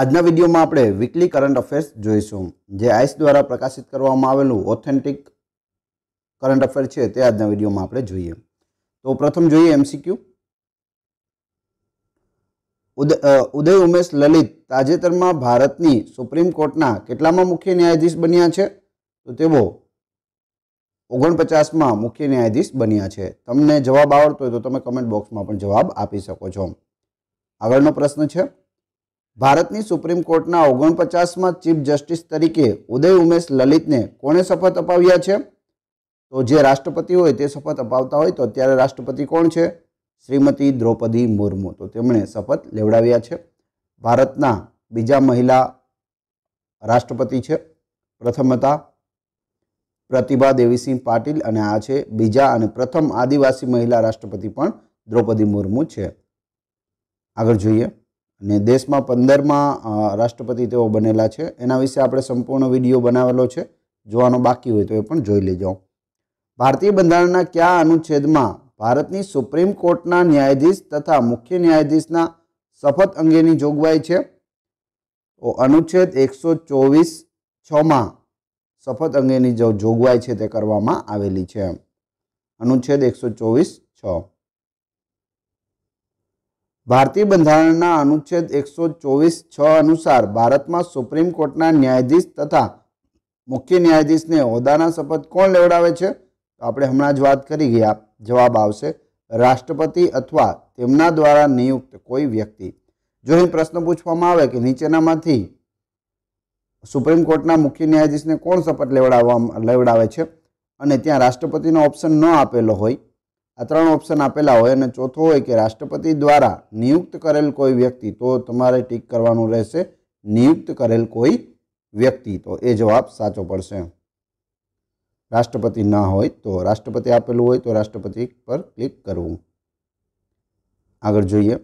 આજના વિડીયોમાં આપણે વીકલી કરંટ અફેર્સ જોઈશું જે આઈસ દ્વારા પ્રકાશિત કરવામાં આવેલું ઓથેન્ટિક કરંટ અફેર છે તે આજના વિડીયોમાં આપણે જોઈએ તો પ્રથમ જોઈએ એમસીક્યુ ઉદય ઉમેશ લલિત તાજેતરમાં ભારતની સુપ્રીમ કોર્ટના કેટલામાં મુખ્ય ન્યાયાધીશ બન્યા છે તો તેઓ ઓગણપચાસમાં મુખ્ય ન્યાયાધીશ બન્યા છે તમને જવાબ આવડતો હોય તો તમે કમેન્ટ બોક્સમાં પણ જવાબ આપી શકો છો આગળનો પ્રશ્ન છે ભારતની સુપ્રીમ કોર્ટના ઓગણપચાસમાં ચીફ જસ્ટિસ તરીકે ઉદય ઉમેશ લલિતને કોણે શપથ અપાવ્યા છે તો જે રાષ્ટ્રપતિ હોય તે શપથ અપાવતા હોય તો અત્યારે રાષ્ટ્રપતિ કોણ છે શ્રીમતી દ્રૌપદી મુર્મુ તો તેમણે શપથ લેવડાવ્યા છે ભારતના બીજા મહિલા રાષ્ટ્રપતિ છે પ્રથમ હતા પ્રતિભા દેવીસિંહ પાટીલ અને આ છે બીજા અને પ્રથમ આદિવાસી મહિલા રાષ્ટ્રપતિ પણ દ્રૌપદી મુર્મુ છે આગળ જોઈએ અને દેશમાં પંદરમાં રાષ્ટ્રપતિ તેઓ બનેલા છે એના વિશે આપણે સંપૂર્ણ વિડીયો બનાવેલો છે જોવાનો બાકી હોય તો એ પણ જોઈ લેજો ભારતીય બંધારણના કયા અનુચ્છેદમાં ભારતની સુપ્રીમ કોર્ટના ન્યાયાધીશ તથા મુખ્ય ન્યાયાધીશના શપથ અંગેની જોગવાઈ છે તો અનુચ્છેદ એકસો ચોવીસ છમાં શપથ અંગેની જોગવાઈ છે તે કરવામાં આવેલી છે અનુચ્છેદ એકસો ચોવીસ છ ભારતીય બંધારણના અનુચ્છેદ એકસો ચોવીસ છ અનુસાર ભારતમાં સુપ્રીમ કોર્ટના ન્યાયાધીશ તથા મુખ્ય ન્યાયાધીશને હોદ્દાના શપથ કોણ લેવડાવે છે તો આપણે હમણાં જ વાત કરી ગયા જવાબ આવશે રાષ્ટ્રપતિ અથવા તેમના દ્વારા નિયુક્ત કોઈ વ્યક્તિ જો અહીં પ્રશ્ન પૂછવામાં આવે કે નીચેનામાંથી સુપ્રીમ કોર્ટના મુખ્ય ન્યાયાધીશને કોણ શપથ લેવડાવવા લેવડાવે છે અને ત્યાં રાષ્ટ્રપતિનો ઓપ્શન ન આપેલો હોય આ ત્રણ ઓપ્શન આપેલા હોય અને ચોથો હોય કે રાષ્ટ્રપતિ દ્વારા નિયુક્ત કરેલ કોઈ વ્યક્તિ તો તમારે ટીક કરવાનું રહેશે નિયુક્ત કરેલ કોઈ વ્યક્તિ તો એ જવાબ સાચો પડશે રાષ્ટ્રપતિ ના હોય તો રાષ્ટ્રપતિ આપેલું હોય તો રાષ્ટ્રપતિ પર ક્લિક કરવું આગળ જોઈએ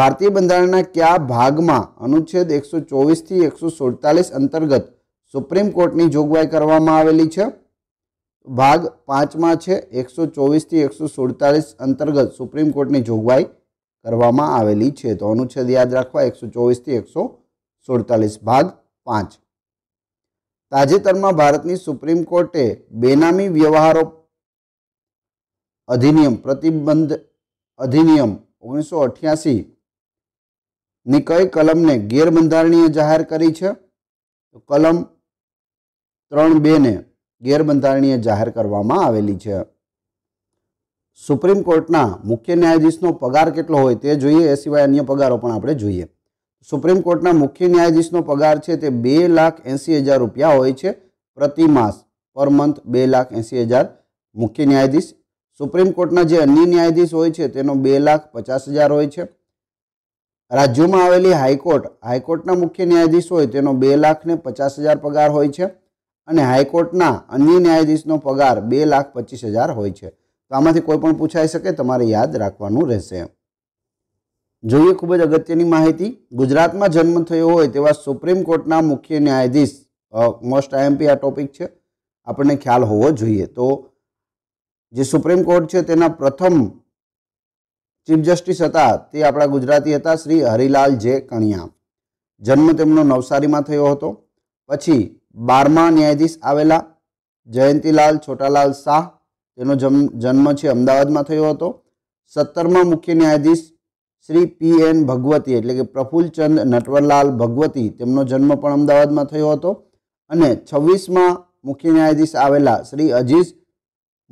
ભારતીય બંધારણના કયા ભાગમાં અનુચ્છેદ એકસો ચોવીસથી એકસો સુડતાલીસ અંતર્ગત સુપ્રીમ કોર્ટની જોગવાઈ કરવામાં આવેલી છે ભાગ પાંચમાં છે એકસો ચોવીસથી એકસો સુડતાલીસ અંતર્ગત સુપ્રીમ કોર્ટની જોગવાઈ કરવામાં આવેલી છે તો અનુચ્છેદ યાદ રાખવા એકસો ચોવીસથી એકસો સુડતાલીસ ભાગ પાંચ તાજેતરમાં ભારતની સુપ્રીમ કોર્ટે બેનામી વ્યવહારો અધિનિયમ પ્રતિબંધ અધિનિયમ ઓગણીસો અઠ્યાસી ની કઈ કલમને ગેરબંધારણીય જાહેર કરી છે કલમ ત્રણ બેને ગેરબંધારણીય જાહેર કરવામાં આવેલી છે સુપ્રીમ કોર્ટના મુખ્ય ન્યાયાધીશનો પગાર કેટલો હોય તે જોઈએ એ સિવાય અન્ય પગારો પણ આપણે જોઈએ સુપ્રીમ કોર્ટના મુખ્ય ન્યાયાધીશનો પગાર છે તે બે લાખ એંસી હજાર રૂપિયા હોય છે પ્રતિ માસ પર મંથ બે લાખ એંસી હજાર મુખ્ય ન્યાયાધીશ સુપ્રીમ કોર્ટના જે અન્ય ન્યાયાધીશ હોય છે તેનો બે લાખ પચાસ હજાર હોય છે રાજ્યોમાં આવેલી હાઈકોર્ટ હાઈકોર્ટના મુખ્ય ન્યાયાધીશ હોય તેનો બે લાખ ને પચાસ હજાર પગાર હોય છે અને હાઈકોર્ટના અન્ય ન્યાયાધીશનો પગાર બે લાખ પચીસ હજાર હોય છે તો આમાંથી કોઈ પણ પૂછાઈ શકે તમારે યાદ રાખવાનું રહેશે જોઈએ ખૂબ જ અગત્યની માહિતી ગુજરાતમાં જન્મ થયો હોય તેવા સુપ્રીમ કોર્ટના મુખ્ય ન્યાયાધીશ મોસ્ટ આઈએમપી આ ટોપિક છે આપણને ખ્યાલ હોવો જોઈએ તો જે સુપ્રીમ કોર્ટ છે તેના પ્રથમ ચીફ જસ્ટિસ હતા તે આપણા ગુજરાતી હતા શ્રી હરિલાલ જે કણિયા જન્મ તેમનો નવસારીમાં થયો હતો પછી બારમા ન્યાયાધીશ આવેલા જયંતિલાલ છોટાલાલ શાહ તેનો જન્મ છે અમદાવાદમાં થયો હતો સત્તરમા મુખ્ય ન્યાયાધીશ શ્રી પી એન ભગવતી એટલે કે પ્રફુલ્લચંદ નટવરલાલ ભગવતી તેમનો જન્મ પણ અમદાવાદમાં થયો હતો અને છવ્વીસમાં મુખ્ય ન્યાયાધીશ આવેલા શ્રી અજીઝ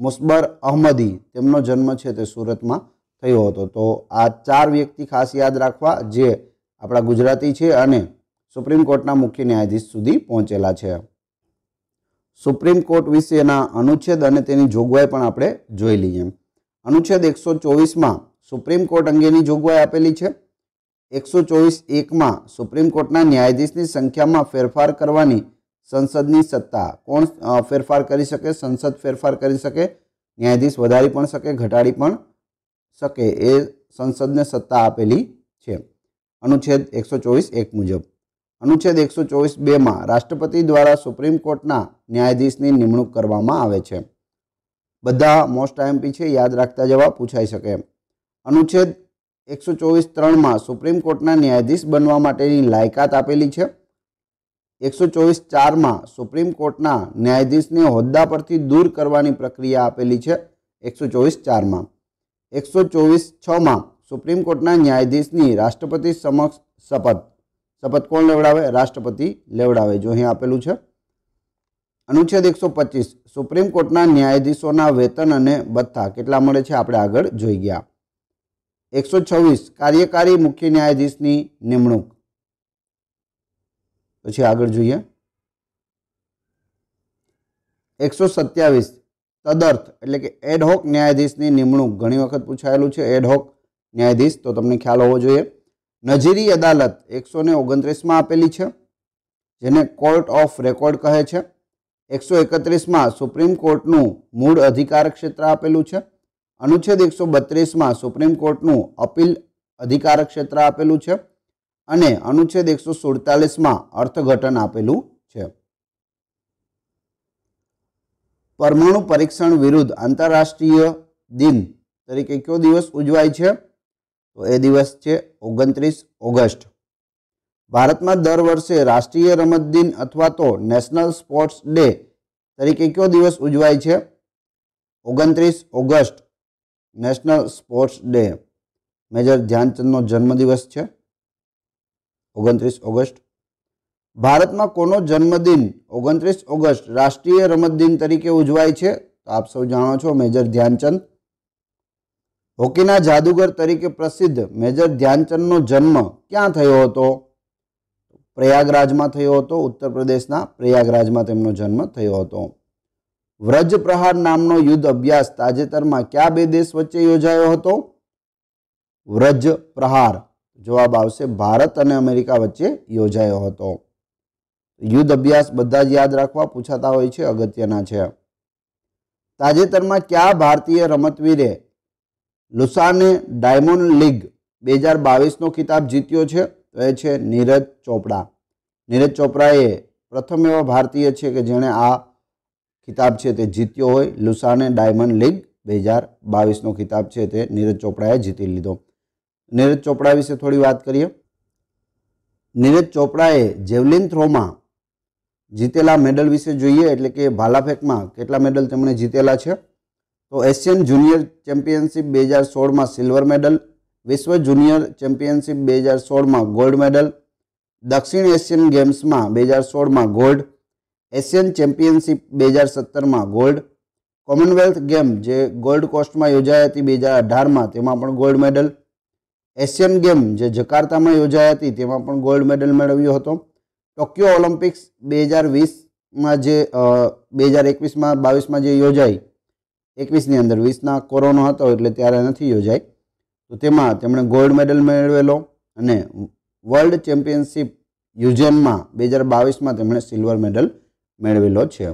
મુસબર અહમદી તેમનો જન્મ છે તે સુરતમાં થયો હતો તો આ ચાર વ્યક્તિ ખાસ યાદ રાખવા જે આપણા ગુજરાતી છે અને સુપ્રીમ કોર્ટના મુખ્ય ન્યાયાધીશ સુધી પહોંચેલા છે સુપ્રીમ કોર્ટ વિશેના અનુચ્છેદ અને તેની જોગવાઈ પણ આપણે જોઈ લઈએ અનુચ્છેદ એકસો ચોવીસમાં સુપ્રીમ કોર્ટ અંગેની જોગવાઈ આપેલી છે એકસો ચોવીસ એકમાં સુપ્રીમ કોર્ટના ન્યાયાધીશની સંખ્યામાં ફેરફાર કરવાની સંસદની સત્તા કોણ ફેરફાર કરી શકે સંસદ ફેરફાર કરી શકે ન્યાયાધીશ વધારી પણ શકે ઘટાડી પણ શકે એ સંસદને સત્તા આપેલી છે અનુચ્છેદ એકસો ચોવીસ એક મુજબ અનુચ્છેદ એકસો ચોવીસ બેમાં રાષ્ટ્રપતિ દ્વારા સુપ્રીમ કોર્ટના ન્યાયાધીશની નિમણૂક કરવામાં આવે છે બધા મોસ્ટ આઈએમપી છે યાદ રાખતા જવા પૂછાઈ શકે અનુચ્છેદ એકસો ચોવીસ ત્રણમાં સુપ્રીમ કોર્ટના ન્યાયાધીશ બનવા માટેની લાયકાત આપેલી છે એકસો ચોવીસ ચારમાં સુપ્રીમ કોર્ટના ન્યાયાધીશને હોદ્દા પરથી દૂર કરવાની પ્રક્રિયા આપેલી છે એકસો ચોવીસ ચારમાં એકસો ચોવીસ છમાં સુપ્રીમ કોર્ટના ન્યાયાધીશની રાષ્ટ્રપતિ સમક્ષ શપથ શપથ કોણ લેવડાવે રાષ્ટ્રપતિ લેવડાવે જો અહીં આપેલું છે અનુચ્છેદ એકસો પચીસ સુપ્રીમ કોર્ટના ન્યાયાધીશોના વેતન અને બથ્થા કેટલા મળે છે આપણે આગળ જોઈ ગયા એકસો છવ્વીસ કાર્યકારી મુખ્ય ન્યાયાધીશની નિમણૂક પછી આગળ જોઈએ એકસો સત્યાવીસ તદર્થ એટલે કે એડહોક ન્યાયાધીશની નિમણૂક ઘણી વખત પૂછાયેલું છે એડહોક ન્યાયાધીશ તો તમને ખ્યાલ હોવો જોઈએ નજીરી અદાલત એકસો ને ઓગણત્રીસમાં આપેલી છે જેને કોર્ટ ઓફ રેકોર્ડ કહે છે એકસો એકત્રીસમાં સુપ્રીમ કોર્ટનું મૂળ અધિકાર ક્ષેત્ર આપેલું છે અનુચ્છેદ એકસો બત્રીસમાં સુપ્રીમ કોર્ટનું અપીલ અધિકાર ક્ષેત્ર આપેલું છે અને અનુચ્છેદ એકસો સુડતાલીસમાં અર્થઘટન આપેલું છે પરમાણુ પરીક્ષણ વિરુદ્ધ આંતરરાષ્ટ્રીય દિન તરીકે કયો દિવસ ઉજવાય છે તો એ દિવસ છે ઓગણત્રીસ ઓગસ્ટ ભારતમાં દર વર્ષે રાષ્ટ્રીય રમત દિન અથવા તો નેશનલ સ્પોર્ટ્સ ડે તરીકે કયો દિવસ ઉજવાય છે ઓગણત્રીસ ઓગસ્ટ નેશનલ સ્પોર્ટ્સ ડે મેજર ધ્યાનચંદનો જન્મદિવસ છે ઓગણત્રીસ ઓગસ્ટ ભારતમાં કોનો જન્મદિન ઓગણત્રીસ ઓગસ્ટ રાષ્ટ્રીય રમત દિન તરીકે ઉજવાય છે તો આપ સૌ જાણો છો મેજર ધ્યાનચંદ હોકીના જાદુગર તરીકે પ્રસિદ્ધ મેજર ધ્યાનચંદનો જન્મ ક્યાં થયો હતો પ્રયાગરાજમાં થયો હતો ઉત્તર પ્રદેશના પ્રયાગરાજમાં તેમનો જન્મ થયો હતો વ્રજ પ્રહાર નામનો યુદ્ધ અભ્યાસ તાજેતરમાં કયા બે દેશ વચ્ચે યોજાયો હતો વ્રજ પ્રહાર જવાબ આવશે ભારત અને અમેરિકા વચ્ચે યોજાયો હતો યુદ્ધ અભ્યાસ બધા જ યાદ રાખવા પૂછાતા હોય છે અગત્યના છે તાજેતરમાં કયા ભારતીય રમતવીરે લુસાને ડાયમંડ લીગ બે હજાર બાવીસનો ખિતાબ જીત્યો છે તો એ છે નીરજ ચોપડા નીરજ ચોપડાએ પ્રથમ એવા ભારતીય છે કે જેણે આ ખિતાબ છે તે જીત્યો હોય લુસાને ડાયમંડ લીગ બે હજાર બાવીસનો ખિતાબ છે તે નીરજ ચોપડાએ જીતી લીધો નીરજ ચોપડા વિશે થોડી વાત કરીએ નીરજ ચોપડાએ જેવલિન થ્રોમાં જીતેલા મેડલ વિશે જોઈએ એટલે કે ભાલાફેંકમાં કેટલા મેડલ તેમણે જીતેલા છે તો એશિયન જુનિયર ચેમ્પિયનશિપ બે હજાર સોળમાં સિલ્વર મેડલ વિશ્વ જુનિયર ચેમ્પિયનશિપ બે હજાર સોળમાં ગોલ્ડ મેડલ દક્ષિણ એશિયન ગેમ્સમાં બે હજાર સોળમાં ગોલ્ડ એશિયન ચેમ્પિયનશિપ બે હજાર સત્તરમાં ગોલ્ડ કોમનવેલ્થ ગેમ જે ગોલ્ડ કોસ્ટમાં યોજાઈ હતી બે હજાર અઢારમાં તેમાં પણ ગોલ્ડ મેડલ એશિયન ગેમ જે જકાર્તામાં યોજાઈ હતી તેમાં પણ ગોલ્ડ મેડલ મેળવ્યો હતો ટોક્યો ઓલિમ્પિક્સ બે હજાર વીસમાં જે બે હજાર એકવીસમાં બાવીસમાં જે યોજાઈ એકવીસની અંદર વીસના કોરોનો હતો એટલે ત્યારે નથી યોજાય તો તેમાં તેમણે ગોલ્ડ મેડલ મેળવેલો અને વર્લ્ડ ચેમ્પિયનશિપ યુજેનમાં બે હજાર બાવીસમાં તેમણે સિલ્વર મેડલ મેળવેલો છે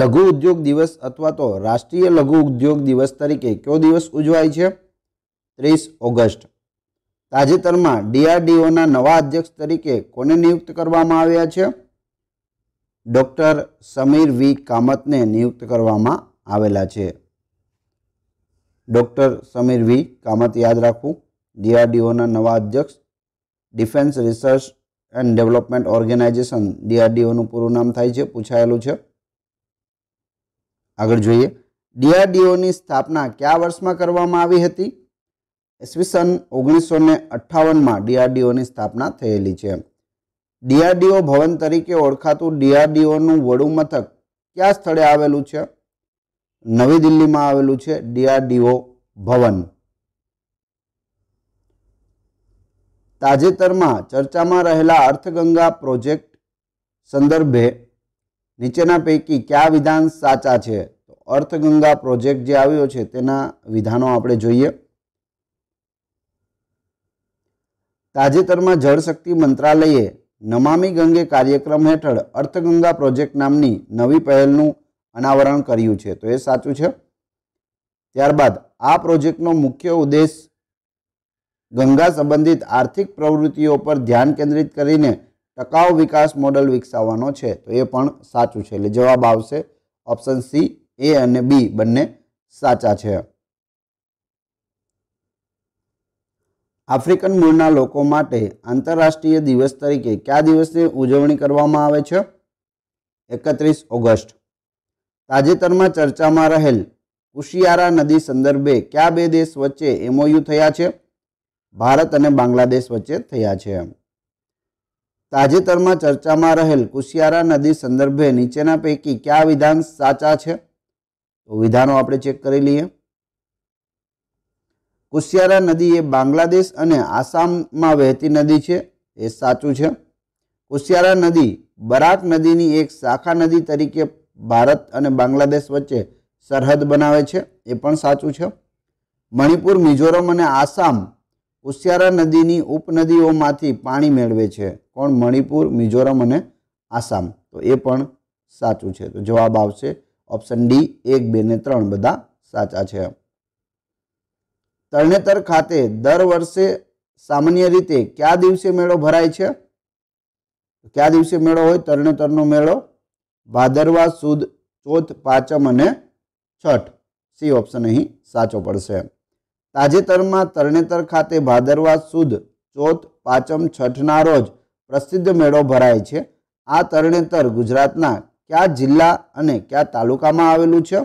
લઘુ ઉદ્યોગ દિવસ અથવા તો રાષ્ટ્રીય લઘુ ઉદ્યોગ દિવસ તરીકે કયો દિવસ ઉજવાય છે ત્રીસ ઓગસ્ટ તાજેતરમાં ડીઆરડીઓના નવા અધ્યક્ષ તરીકે કોને નિયુક્ત કરવામાં આવ્યા છે ડૉક્ટર સમીર વી કામતને નિયુક્ત કરવામાં આવેલા છે ડૉક્ટર સમીર વી કામત યાદ રાખવું ડીઆરડીઓના નવા અધ્યક્ષ defence research and development organisation ડીઆરડીઓનું પૂરું નામ થાય છે પૂછાયેલું છે આગળ જોઈએ ડીઆરડીઓની સ્થાપના કયા વર્ષમાં કરવામાં આવી હતી ઈસવીસન ઓગણીસો ને અઠ્ઠાવનમાં ડીઆરડીઓની સ્થાપના થયેલી છે ડીઆરડીઓ ભવન તરીકે ઓળખાતું ડીઆરડીઓનું વડું મથક કયા સ્થળે આવેલું છે નવી દિલ્હીમાં આવેલું છે ડીઆરડીઓ ભવન તાજેતરમાં ચર્ચામાં રહેલા અર્થગંગા પ્રોજેક્ટ સંદર્ભે નીચેના પૈકી કયા વિધાન સાચા છે તો અર્થગંગા પ્રોજેક્ટ જે આવ્યો છે તેના વિધાનો આપણે જોઈએ તાજેતરમાં જળશક્તિ મંત્રાલયે નમામી ગંગે કાર્યક્રમ હેઠળ અર્થગંગા પ્રોજેક્ટ નામની નવી પહેલનું અનાવરણ કર્યું છે તો એ સાચું છે ત્યારબાદ આ પ્રોજેક્ટનો મુખ્ય ઉદ્દેશ ગંગા સંબંધિત આર્થિક પ્રવૃત્તિઓ પર ધ્યાન કેન્દ્રિત કરીને ટકાઉ વિકાસ મોડલ વિકસાવવાનો છે તો એ પણ સાચું છે એટલે જવાબ આવશે ઓપ્શન સી એ અને બી બંને સાચા છે આફ્રિકન મૂળના લોકો માટે આંતરરાષ્ટ્રીય દિવસ તરીકે કયા દિવસની ઉજવણી કરવામાં આવે છે એકત્રીસ ઓગસ્ટ તાજેતરમાં ચર્ચામાં રહેલ કુશિયારા નદી સંદર્ભે કયા બે દેશ વચ્ચે એમઓયુ થયા છે ભારત અને બાંગ્લાદેશ વચ્ચે થયા છે તાજેતરમાં ચર્ચામાં રહેલ કુશિયારા નદી સંદર્ભે નીચેના પૈકી કયા વિધાન સાચા છે તો વિધાનો આપણે ચેક કરી લઈએ કુશિયારા નદી એ બાંગ્લાદેશ અને આસામમાં વહેતી નદી છે એ સાચું છે કુશિયારા નદી બરાક નદીની એક શાખા નદી તરીકે ભારત અને બાંગ્લાદેશ વચ્ચે સરહદ બનાવે છે એ પણ સાચું છે મણિપુર મિઝોરમ અને આસામ પુષ્યારા નદીની ઉપનદીઓમાંથી પાણી મેળવે છે કોણ મણિપુર મિઝોરમ અને આસામ તો એ પણ સાચું છે તો જવાબ આવશે ઓપ્શન ડી એક બે ને ત્રણ બધા સાચા છે તરણેતર ખાતે દર વર્ષે સામાન્ય રીતે કયા દિવસે મેળો ભરાય છે કયા દિવસે મેળો હોય તરણેતરનો મેળો ભાદરવા સુદ ચોથ પાંચમ અને છઠ સી ઓપ્શન અહીં સાચો પડશે તાજેતરમાં તરણેતર ખાતે ભાદરવા સુદ ચોથ પાંચમ છઠના રોજ પ્રસિદ્ધ મેળો ભરાય છે આ તરણેતર ગુજરાતના કયા જિલ્લા અને કયા તાલુકામાં આવેલું છે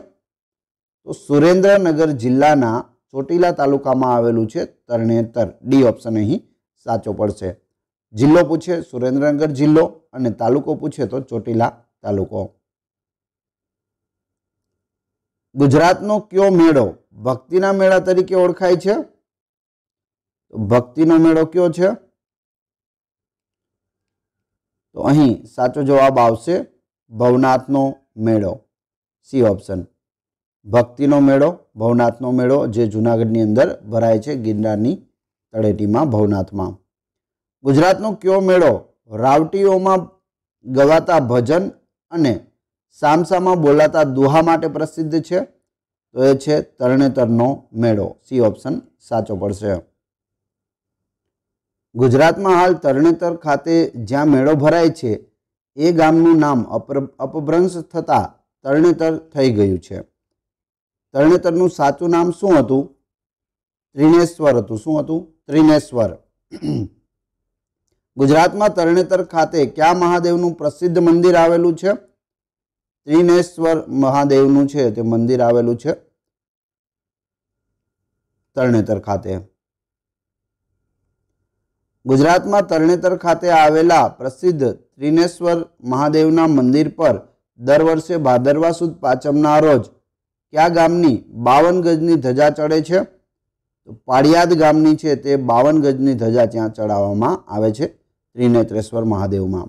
તો સુરેન્દ્રનગર જિલ્લાના ચોટીલા તાલુકામાં આવેલું છે તરણેતર ડી ઓપ્શન અહીં સાચો પડશે જિલ્લો પૂછે સુરેન્દ્રનગર જિલ્લો અને તાલુકો પૂછે તો ચોટીલા તાલુકો ગુજરાતનો કયો મેળો ભક્તિના મેળા તરીકે ઓળખાય છે ભક્તિનો મેળો કયો છે તો અહીં સાચો જવાબ આવશે ભવનાથનો મેળો સી ઓપ્શન ભક્તિનો મેળો ભવનાથનો મેળો જે જૂનાગઢની અંદર ભરાય છે ગિરનારની તળેટીમાં ભવનાથમાં ગુજરાતનો કયો મેળો રાવટીઓમાં ગવાતા ભજન અને સામસામાં બોલાતા દુહા માટે પ્રસિદ્ધ છે તો એ છે તરણેતરનો મેળો સી ઓપ્શન સાચો પડશે ગુજરાતમાં હાલ તરણેતર ખાતે જ્યાં મેળો ભરાય છે એ ગામનું નામ અપ અપભ્રંશ થતાં તરણેતર થઈ ગયું છે તરણેતરનું સાચું નામ શું હતું ત્રિનેશ્વર હતું શું હતું ત્રિનેશ્વર ગુજરાતમાં તરણેતર ખાતે કયા મહાદેવનું પ્રસિદ્ધ મંદિર આવેલું છે ત્રિનેશ્વર મહાદેવનું છે તે મંદિર આવેલું છે તરણેતર ખાતે ગુજરાતમાં તરણેતર ખાતે આવેલા પ્રસિદ્ધ ત્રિનેશ્વર મહાદેવના મંદિર પર દર વર્ષે ભાદરવા સુદ પાંચમના રોજ કયા ગામની બાવન ગજની ધજા ચડે છે તો પાળિયાદ ગામની છે તે બાવન ગજની ધજા ત્યાં ચડાવવામાં આવે છે ત્રિનેત્રેશ્વર મહાદેવમાં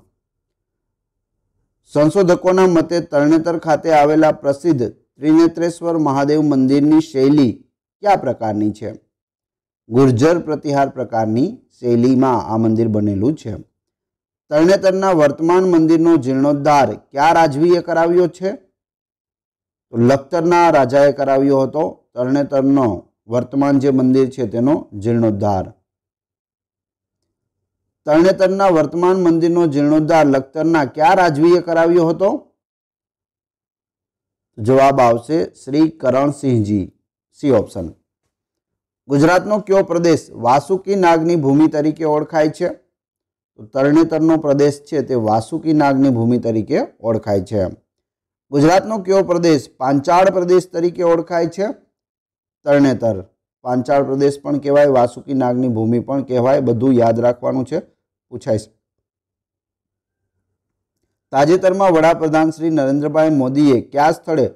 સંશોધકોના મતે તરણેતર ખાતે આવેલા પ્રસિદ્ધ ત્રિનેત્રેશ્વર મહાદેવ મંદિરની શૈલી કયા પ્રકારની છે ગુર્જર પ્રતિહાર પ્રકારની શૈલીમાં આ મંદિર બનેલું છે તરણેતરના વર્તમાન મંદિરનો જીર્ણોદ્ધાર ક્યાં રાજવીએ કરાવ્યો છે લખતરના રાજાએ કરાવ્યો હતો તરણેતરનો વર્તમાન જે મંદિર છે તેનો જીર્ણોદ્ધાર તરણેતરના વર્તમાન મંદિરનો જીર્ણોદ્ધાર લખતરના ક્યાં રાજવીએ કરાવ્યો હતો જવાબ આવશે શ્રી કરણસિંહજી સી ઓપ્શન ગુજરાતનો કયો પ્રદેશ વાસુકી નાગની ભૂમિ તરીકે ઓળખાય છે તો તરણેતરનો પ્રદેશ છે તે વાસુકી નાગની ભૂમિ તરીકે ઓળખાય છે એમ ગુજરાતનો કયો પ્રદેશ પાંચાળ પ્રદેશ તરીકે ઓળખાય છે તરણેતર પાંચાળ પ્રદેશ પણ કહેવાય વાસુકી નાગની ભૂમિ પણ કહેવાય બધું યાદ રાખવાનું છે પૂછાય તાજેતરમાં વડાપ્રધાન શ્રી નરેન્દ્રભાઈ મોદીએ કયા સ્થળે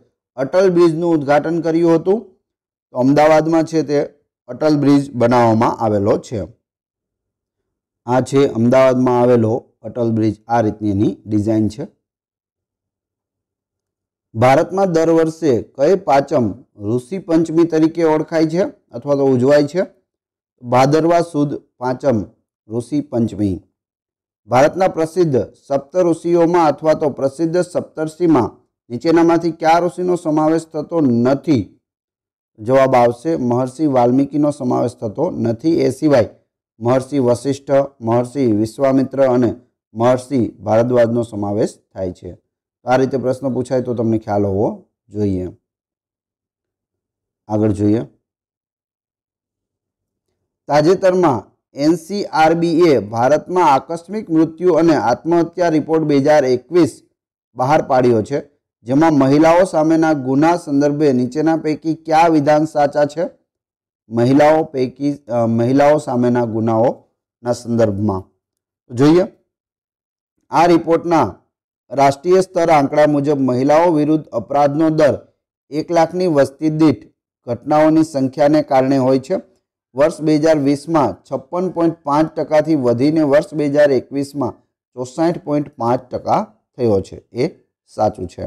અટલ બ્રિજનું ઉદ્ઘાટન કર્યું હતું તો અમદાવાદમાં છે તે અટલ બ્રિજ બનાવવામાં આવેલો છે આ છે અમદાવાદમાં આવેલો અટલ બ્રિજ આ રીતની એની ડિઝાઇન છે ભારતમાં દર વર્ષે કઈ પાંચમ ઋષિ પંચમી તરીકે ઓળખાય છે અથવા તો ઉજવાય છે ભાદરવા સુદ પાંચમ ઋષિ પંચમી ભારતના પ્રસિદ્ધ સપ્ત ઋષિઓમાં અથવા તો પ્રસિદ્ધ સપ્તર્ષિમાં નીચેનામાંથી કયા ઋષિનો સમાવેશ થતો નથી જવાબ આવશે મહર્ષિ વાલ્મીકીનો સમાવેશ થતો નથી એ સિવાય મહર્ષિ વશિષ્ઠ મહર્ષિ વિશ્વામિત્ર અને મહર્ષિ ભારદ્વાજનો સમાવેશ થાય છે આ રીતે પ્રશ્ન પૂછાય તો તમને ખ્યાલ હોવો જોઈએ આગળ જોઈએ તાજેતરમાં એનસીઆરબીએ ભારતમાં આકસ્મિક મૃત્યુ અને આત્મહત્યા રિપોર્ટ બે હજાર એકવીસ બહાર પાડ્યો છે જેમાં મહિલાઓ સામેના ગુના સંદર્ભે નીચેના પૈકી કયા વિધાન સાચા છે મહિલાઓ પૈકી મહિલાઓ સામેના ગુનાઓના સંદર્ભમાં જોઈએ આ રિપોર્ટના રાષ્ટ્રીય સ્તર આંકડા મુજબ મહિલાઓ વિરુદ્ધ અપરાધનો દર એક લાખની વસ્તી દીઠ ઘટનાઓની સંખ્યાને કારણે હોય છે વર્ષ બે હજાર વીસમાં છપ્પન પોઈન્ટ પાંચ ટકાથી વધીને વર્ષ બે હજાર એકવીસમાં ચોસાઠ પોઈન્ટ પાંચ ટકા થયો છે એ સાચું છે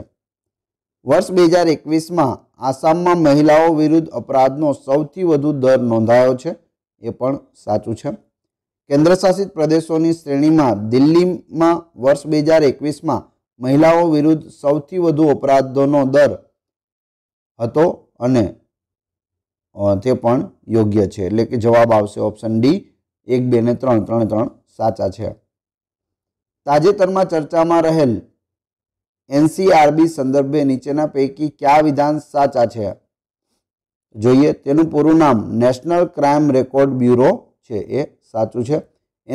વર્ષ બે હજાર એકવીસમાં આસામમાં મહિલાઓ વિરુદ્ધ અપરાધનો સૌથી વધુ દર નોંધાયો છે એ પણ સાચું છે કેન્દ્રશાસિત પ્રદેશોની શ્રેણીમાં દિલ્હીમાં વર્ષ બે હજાર એકવીસમાં મહિલાઓ વિરુદ્ધ સૌથી વધુ અપરાધોનો દર હતો અને તે પણ યોગ્ય છે એટલે કે જવાબ આવશે ઓપ્શન ડી એક બે ને ત્રણ ત્રણ ત્રણ સાચા છે તાજેતરમાં ચર્ચામાં રહેલ એનસીઆરબી સંદર્ભે નીચેના પૈકી કયા વિધાન સાચા છે જોઈએ તેનું પૂરું નામ નેશનલ ક્રાઇમ રેકોર્ડ બ્યુરો છે એ સાચું છે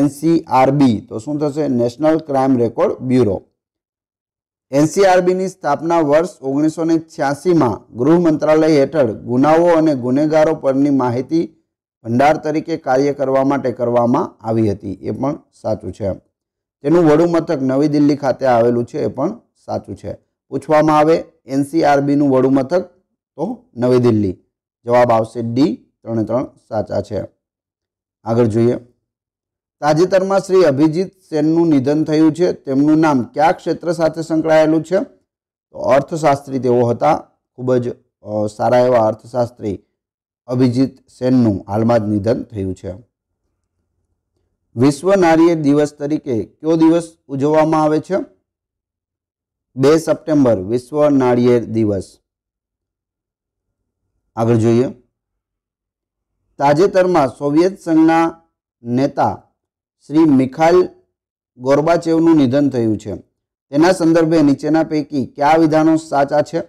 એનસીઆરબી તો શું થશે નેશનલ ક્રાઇમ રેકોર્ડ બ્યુરો એનસીઆરબીની સ્થાપના વર્ષ ઓગણીસો ને છ્યાસીમાં ગૃહ મંત્રાલય હેઠળ ગુનાઓ અને ગુનેગારો પરની માહિતી ભંડાર તરીકે કાર્ય કરવા માટે કરવામાં આવી હતી એ પણ સાચું છે તેનું વડુ મથક નવી દિલ્હી ખાતે આવેલું છે એ પણ સાચું છે પૂછવામાં આવે એનસીઆરબીનું વડુ મથક તો નવી દિલ્હી જવાબ આવશે ડી ત્રણે ત્રણ સાચા છે આગળ જોઈએ તાજેતરમાં શ્રી અભિજીત સેનનું નિધન થયું છે તેમનું નામ કયા ક્ષેત્ર સાથે સંકળાયેલું છે તો અર્થશાસ્ત્રી તેઓ હતા ખૂબ જ સારા એવા અર્થશાસ્ત્રી અભિજીત સેનનું હાલમાં જ નિધન થયું છે વિશ્વ નારીય દિવસ તરીકે કયો દિવસ ઉજવવામાં આવે છે બે સપ્ટેમ્બર વિશ્વ નાળિયેર દિવસ આગળ જોઈએ તાજેતરમાં સોવિયત સંઘના નેતા શ્રી મિખાઇલ ગોરબાચેવનું નિધન થયું છે તેના સંદર્ભે નીચેના પૈકી કયા વિધાનો સાચા છે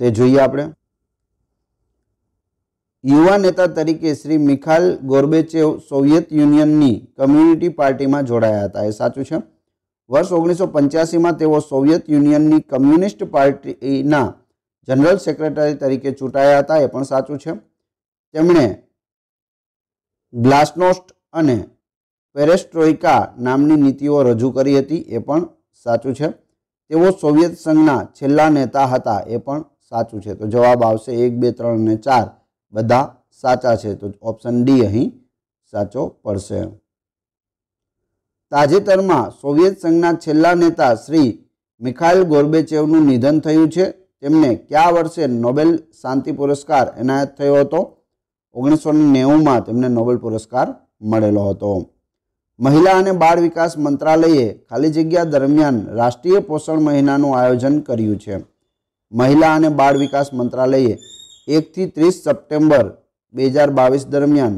તે જોઈએ આપણે યુવા નેતા તરીકે શ્રી મિખાઇલ ગોરબેચેવ સોવિયત યુનિયનની કમ્યુનિટી પાર્ટીમાં જોડાયા હતા એ સાચું છે વર્ષ ઓગણીસો પંચ્યાસીમાં તેઓ સોવિયત યુનિયનની કમ્યુનિસ્ટ પાર્ટીના જનરલ સેક્રેટરી તરીકે ચૂંટાયા હતા એ પણ સાચું છે તેમણે ગ્લાસનોસ્ટ અને પેરેસ્ટ્રોઇકા નામની નીતિઓ રજૂ કરી હતી એ પણ સાચું છે તેઓ સોવિયત સંઘના છેલ્લા નેતા હતા એ પણ સાચું છે તો જવાબ આવશે એક બે ત્રણ અને ચાર બધા સાચા છે તો ઓપ્શન ડી અહીં સાચો પડશે તાજેતરમાં સોવિયત સંઘના છેલ્લા નેતા શ્રી મિખાઇલ ગોરબેચેવનું નિધન થયું છે તેમને કયા વર્ષે નોબેલ શાંતિ પુરસ્કાર એનાયત થયો હતો ઓગણીસો નેવુંમાં તેમને નોબેલ પુરસ્કાર મળેલો હતો મહિલા અને બાળ વિકાસ મંત્રાલયે ખાલી જગ્યા દરમિયાન રાષ્ટ્રીય પોષણ મહિનાનું આયોજન કર્યું છે મહિલા અને બાળ વિકાસ મંત્રાલયે એકથી ત્રીસ સપ્ટેમ્બર બે હજાર બાવીસ દરમિયાન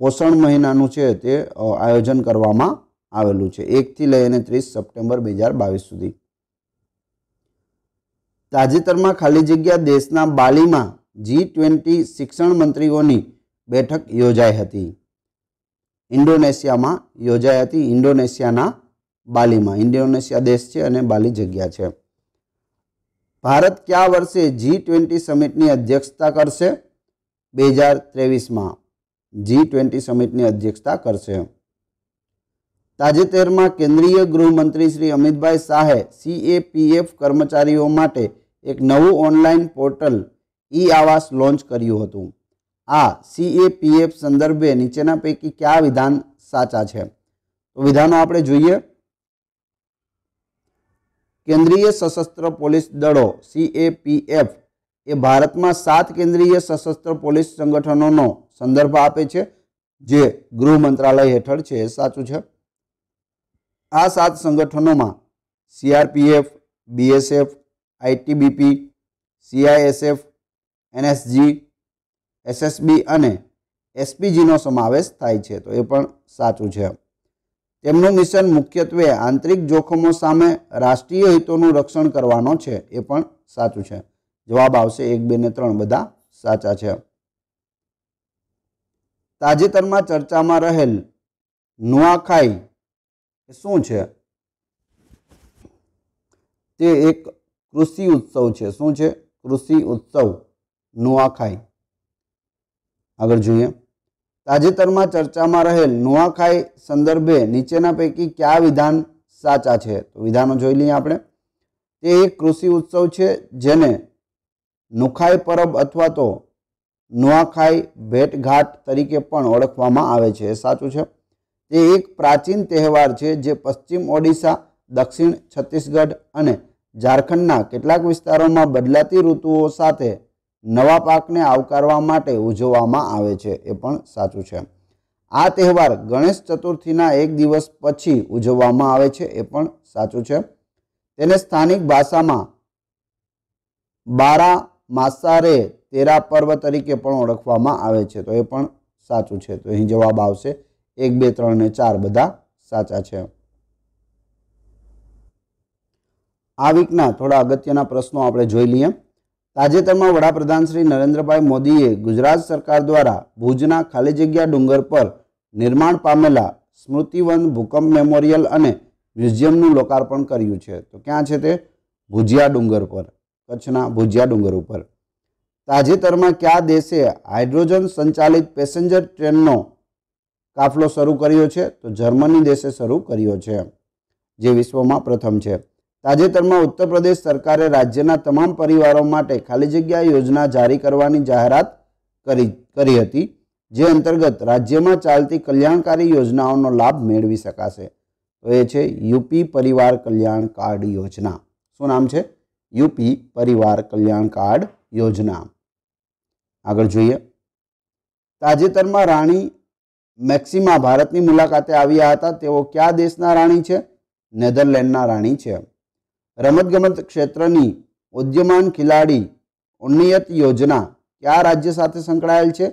પોષણ મહિનાનું છે તે આયોજન કરવામાં આવેલું છે એકથી લઈને ત્રીસ સપ્ટેમ્બર બે હજાર બાવીસ સુધી તાજેતરમાં ખાલી જગ્યા દેશના બાલીમાં જી ટ્વેન્ટી શિક્ષણ મંત્રીઓની બેઠક યોજાઈ હતી ઇન્ડોનેશિયામાં યોજાઈ હતી ઇન્ડોનેશિયાના બાલીમાં ઇન્ડોનેશિયા દેશ છે અને બાલી જગ્યા છે ભારત કયા વર્ષે જી ટ્વેન્ટી સમિટની અધ્યક્ષતા કરશે બે હજાર ત્રેવીસમાં જી ટ્વેન્ટી સમિટની અધ્યક્ષતા કરશે તાજેતરમાં કેન્દ્રીય ગૃહમંત્રી શ્રી અમિતભાઈ શાહે સીએપીએફ કર્મચારીઓ માટે એક નવું ઓનલાઈન પોર્ટલ ઈ આવાસ લોન્ચ કર્યું હતું આ સીએપીએફ સંદર્ભે નીચેના પૈકી કયા વિધાન સાચા છે તો વિધાનો આપણે જોઈએ કેન્દ્રીય સશસ્ત્ર પોલીસ દળો સીએપીએફ એ ભારતમાં સાત કેન્દ્રીય સશસ્ત્ર પોલીસ સંગઠનોનો સંદર્ભ આપે છે જે ગૃહ મંત્રાલય હેઠળ છે એ સાચું છે આ સાત સંગઠનોમાં CRPF BSF ITBP CISF NSG SSB અને એસપીજીનો સમાવેશ થાય છે તો એ પણ સાચું છે તેમનું મિશન મુખ્યત્વે આંતરિક જોખમો સામે રાષ્ટ્રીય હિતોનું રક્ષણ કરવાનો છે એ પણ સાચું છે જવાબ આવશે એક બે ને ત્રણ બધા સાચા છે તાજેતરમાં ચર્ચામાં રહેલ નુઆખાઈ શું છે તે એક કૃષિ ઉત્સવ છે શું છે કૃષિ ઉત્સવ નુઆખાઈ આગળ જોઈએ તાજેતરમાં ચર્ચામાં રહેલ નુઆખાઈ સંદર્ભે નીચેના પૈકી કયા વિધાન સાચા છે તો વિધાનો જોઈ લઈએ આપણે તે એક કૃષિ ઉત્સવ છે જેને નુખાઈ પરબ અથવા તો નુઆખાઈ ભેટઘાટ તરીકે પણ ઓળખવામાં આવે છે એ સાચું છે તે એક પ્રાચીન તહેવાર છે જે પશ્ચિમ ઓડિશા દક્ષિણ છત્તીસગઢ અને ઝારખંડના કેટલાક વિસ્તારોમાં બદલાતી ઋતુઓ સાથે નવા પાકને આવકારવા માટે ઉજવવામાં આવે છે એ પણ સાચું છે આ તહેવાર ગણેશ ચતુર્થીના એક દિવસ પછી ઉજવવામાં આવે છે એ પણ સાચું છે તેને સ્થાનિક ભાષામાં બારા માસારે તેરા પર્વ તરીકે પણ ઓળખવામાં આવે છે તો એ પણ સાચું છે તો અહીં જવાબ આવશે એક બે ત્રણ ને ચાર બધા સાચા છે આ વીકના થોડા અગત્યના પ્રશ્નો આપણે જોઈ લઈએ તાજેતરમાં વડાપ્રધાન શ્રી નરેન્દ્રભાઈ મોદીએ ગુજરાત સરકાર દ્વારા ભુજના ખાલી જગ્યા ડુંગર પર નિર્માણ પામેલા સ્મૃતિવન ભૂકંપ મેમોરિયલ અને મ્યુઝિયમનું લોકાર્પણ કર્યું છે તો ક્યાં છે તે ભુજિયા ડુંગર પર કચ્છના ભુજિયા ડુંગર ઉપર તાજેતરમાં કયા દેશે હાઇડ્રોજન સંચાલિત પેસેન્જર ટ્રેનનો કાફલો શરૂ કર્યો છે તો જર્મની દેશે શરૂ કર્યો છે જે વિશ્વમાં પ્રથમ છે તાજેતરમાં ઉત્તર પ્રદેશ સરકારે રાજ્યના તમામ પરિવારો માટે ખાલી જગ્યા યોજના જારી કરવાની જાહેરાત કરી કરી હતી જે અંતર્ગત રાજ્યમાં ચાલતી કલ્યાણકારી યોજનાઓનો લાભ મેળવી શકાશે તો એ છે યુપી પરિવાર કલ્યાણ કાર્ડ યોજના શું નામ છે યુપી પરિવાર કલ્યાણ કાર્ડ યોજના આગળ જોઈએ તાજેતરમાં રાણી મેક્સિમા ભારતની મુલાકાતે આવ્યા હતા તેઓ કયા દેશના રાણી છે નેધરલેન્ડના રાણી છે રમતગમત ક્ષેત્રની ઉદ્યમાન ખિલાડી ઉન્નયત યોજના કયા રાજ્ય સાથે સંકળાયેલ છે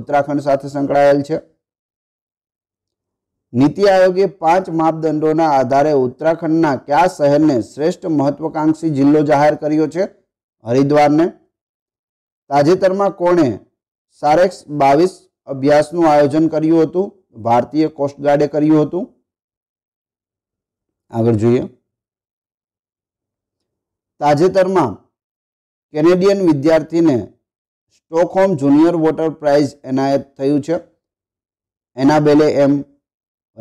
ઉત્તરાખંડ સાથે સંકળાયેલ છે નીતિ આયોગે પાંચ માપદંડોના આધારે ઉત્તરાખંડના કયા શહેરને શ્રેષ્ઠ મહત્વકાંક્ષી જિલ્લો જાહેર કર્યો છે હરિદ્વારને તાજેતરમાં કોણે સારેક્સ બાવીસ અભ્યાસનું આયોજન કર્યું હતું ભારતીય કોસ્ટગાર્ડે કર્યું હતું આગળ જોઈએ તાજેતરમાં કેનેડિયન વિદ્યાર્થીને સ્ટોકહોમ જુનિયર વોટર પ્રાઇઝ એનાયત થયું છે એનાબેલે એમ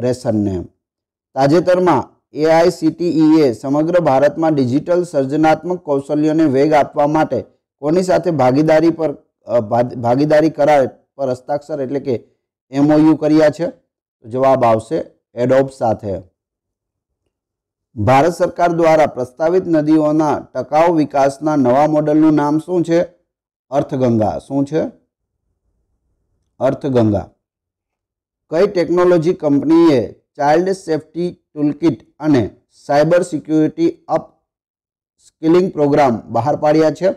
રેસનને તાજેતરમાં એઆઈસીટીઈએ સમગ્ર ભારતમાં ડિજિટલ સર્જનાત્મક કૌશલ્યોને વેગ આપવા માટે કોની સાથે ભાગીદારી પર ભાગીદારી કરાર પર હસ્તાક્ષર એટલે કે એમઓયુ કર્યા છે જવાબ આવશે એડોબ સાથે ભારત સરકાર દ્વારા પ્રસ્તાવિત નદીઓના ટકાઉ વિકાસના નવા મોડલનું નામ શું છે અર્થગંગા શું છે અર્થગંગા કઈ ટેકનોલોજી કંપનીએ ચાઇલ્ડ સેફ્ટી ટૂલકિટ અને cyber security upskilling programme બહાર પાડ્યા છે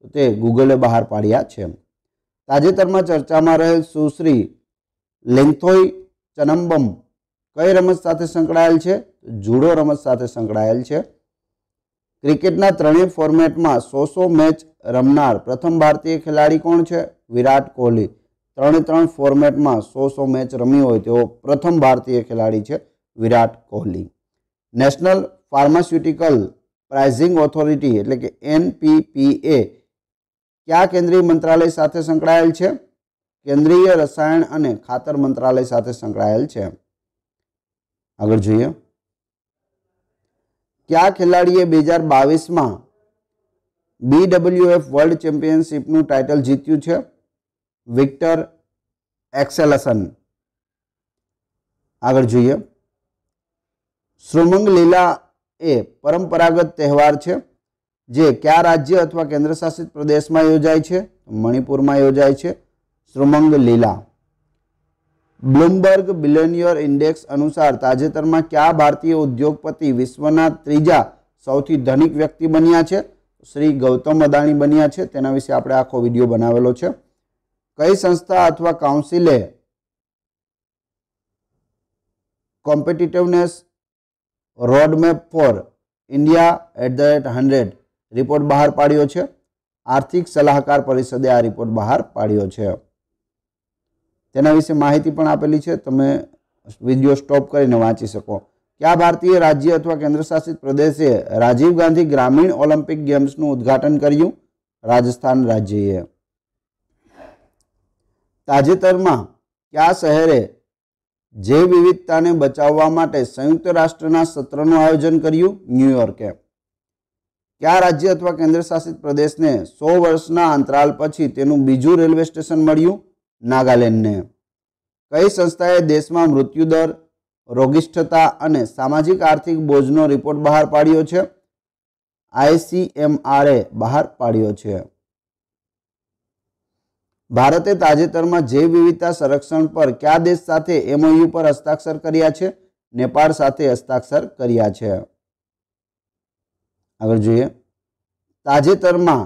તો તે ગૂગલે બહાર પાડ્યા છે તાજેતરમાં ચર્ચામાં રહેલ સુશ્રી લેન્થોઈ ચનમ્બમ કઈ રમત સાથે સંકળાયેલ છે જુડો રમત સાથે સંકળાયેલ છે ક્રિકેટના ત્રણેય ફોર્મેટમાં સો સો મેચ રમનાર પ્રથમ ભારતીય ખેલાડી કોણ છે વિરાટ કોહલી ત્રણે ત્રણ ફોર્મેટમાં સો સો મેચ રમી હોય તેવો પ્રથમ ભારતીય ખેલાડી છે Virat Kohli national pharmaceutical pricing authority એટલે કે એનપીપીએ કયા કેન્દ્રીય મંત્રાલય સાથે સંકળાયેલ છે કેન્દ્રીય રસાયણ અને ખાતર મંત્રાલય સાથે સંકળાયેલ છે આગળ જોઈએ કયા ખેલાડીએ બે હજાર બાવીસમાં બીડબ્લ્યુએફ વર્લ્ડ ચેમ્પિયનશિપનું ટાઇટલ જીત્યું છે વિક્ટર એક્સેલસન આગળ જોઈએ શ્રુમંગ લીલા એ પરંપરાગત તહેવાર છે જે કયા રાજ્ય અથવા કેન્દ્રશાસિત પ્રદેશમાં યોજાય છે મણિપુરમાં યોજાય છે શ્રુમંગ લીલા બ્લુમબર્ગ બિલેનિયર ઇન્ડેક્સ અનુસાર તાજેતરમાં કયા ભારતીય ઉદ્યોગપતિ વિશ્વના ત્રીજા સૌથી ધનિક વ્યક્તિ બન્યા છે શ્રી ગૌતમ અદાણી બન્યા છે તેના વિશે આપણે આખો વિડીયો બનાવેલો છે કઈ સંસ્થા અથવા કાઉન્સિલે competitiveness roadmap for India at the rate hundred report બહાર પાડ્યો છે આર્થિક સલાહકાર પરિષદે આ રિપોર્ટ બહાર પાડ્યો છે તેના વિશે માહિતી પણ આપેલી છે તમે વિડીયો સ્ટોપ કરીને વાંચી શકો કયા ભારતીય રાજ્ય અથવા કેન્દ્રશાસિત પ્રદેશે રાજીવ ગાંધી ગ્રામીણ ઓલિમ્પિક ગેમ્સનું ઉદ્ઘાટન કર્યું રાજસ્થાન રાજ્યએ તાજેતરમાં કયા શહેરે જે વિવિધતાને બચાવવા માટે સંયુક્ત રાષ્ટ્રના સત્રનું આયોજન કર્યું ન્યૂયોર્કે કયા રાજ્ય અથવા કેન્દ્રશાસિત પ્રદેશને સો વર્ષના અંતરાલ પછી તેનું બીજું રેલવે સ્ટેશન મળ્યું નાગાલેન્ડને કઈ સંસ્થાએ દેશમાં મૃત્યુદર રોગિષ્ઠતા અને સામાજિક આર્થિક બોજનો રિપોર્ટ બહાર પાડ્યો છે આઈસીએમઆરએ બહાર પાડ્યો છે ભારતે તાજેતરમાં જૈવ વિવિધતા સંરક્ષણ પર કયા દેશ સાથે એમઓયુ પર હસ્તાક્ષર કર્યા છે નેપાળ સાથે હસ્તાક્ષર કર્યા છે આગળ જોઈએ તાજેતરમાં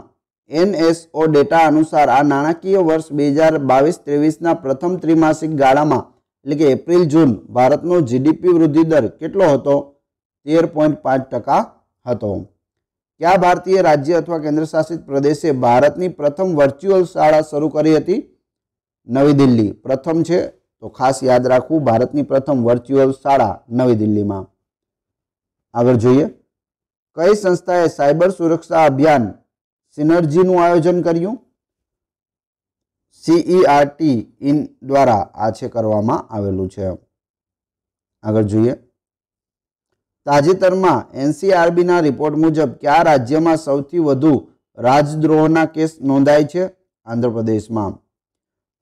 એનએસઓ ડેટા અનુસાર આ નાણાકીય વર્ષ બે હજાર બાવીસ ત્રેવીસના પ્રથમ ત્રિમાસિક ગાળામાં એટલે કે એપ્રિલ જૂન ભારતનો જીડીપી વૃદ્ધિ દર કેટલો હતો તેર પોઈન્ટ પાંચ ટકા હતો કયા ભારતીય રાજ્ય અથવા કેન્દ્રશાસિત પ્રદેશે ભારતની પ્રથમ વર્ચ્યુઅલ શાળા શરૂ કરી હતી નવી દિલ્હી પ્રથમ છે તો ખાસ યાદ રાખવું ભારતની પ્રથમ વર્ચ્યુઅલ શાળા નવી દિલ્હીમાં આગળ જોઈએ કઈ સંસ્થાએ સાયબર સુરક્ષા અભિયાન સિનર્જીનું આયોજન કર્યું સીઈઆરટી e ઇન દ્વારા આ છે કરવામાં આવેલું છે આગળ જોઈએ તાજેતરમાં એનસીઆરબીના રિપોર્ટ મુજબ કયા રાજ્યમાં સૌથી વધુ રાજદ્રોહના કેસ નોંધાય છે આંધ્રપ્રદેશમાં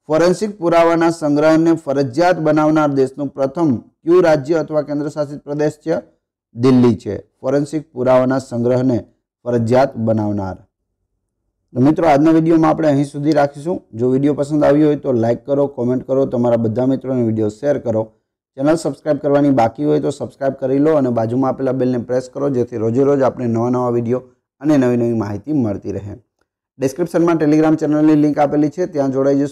ફોરેન્સિક પુરાવાના સંગ્રહને ફરજિયાત બનાવનાર દેશનું પ્રથમ ક્યુ રાજ્ય અથવા કેન્દ્રશાસિત પ્રદેશ છે દિલ્હી છે ફોરેન્સિક પુરાવાના સંગ્રહને ફરજિયાત બનાવનાર મિત્રો આજના વિડીયોમાં આપણે અહીં સુધી રાખીશું જો વિડીયો પસંદ આવ્યો હોય તો લાઇક કરો કોમેન્ટ કરો તમારા બધા મિત્રોને વિડીયો શેર કરો ચેનલ સબસ્ક્રાઇબ કરવાની બાકી હોય તો સબસ્ક્રાઇબ કરી લો અને બાજુમાં આપેલા બેલને પ્રેસ કરો જેથી રોજેરોજ આપણે નવા નવા વિડીયો અને નવી નવી માહિતી મળતી રહે ડિસ્ક્રિપ્શનમાં ટેલિગ્રામ ચેનલની લિંક આપેલી છે ત્યાં જોડાઈ જશો